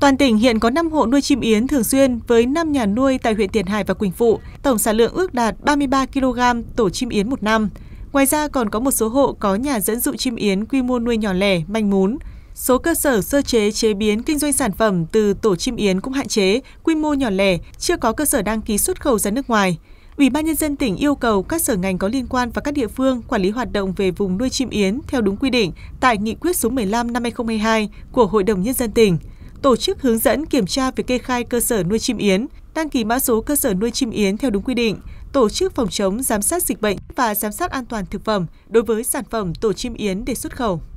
Toàn tỉnh hiện có 5 hộ nuôi chim yến thường xuyên với 5 nhà nuôi tại huyện Tiền Hải và Quỳnh Phụ, tổng sản lượng ước đạt 33 kg tổ chim yến một năm. Ngoài ra còn có một số hộ có nhà dẫn dụ chim yến quy mô nuôi nhỏ lẻ, manh mún. Số cơ sở sơ chế chế biến kinh doanh sản phẩm từ tổ chim yến cũng hạn chế, quy mô nhỏ lẻ, chưa có cơ sở đăng ký xuất khẩu ra nước ngoài. Ủy ban nhân dân tỉnh yêu cầu các sở ngành có liên quan và các địa phương quản lý hoạt động về vùng nuôi chim yến theo đúng quy định tại nghị quyết số 15 năm 2022 của Hội đồng nhân dân tỉnh tổ chức hướng dẫn kiểm tra việc kê khai cơ sở nuôi chim yến, đăng ký mã số cơ sở nuôi chim yến theo đúng quy định, tổ chức phòng chống giám sát dịch bệnh và giám sát an toàn thực phẩm đối với sản phẩm tổ chim yến để xuất khẩu.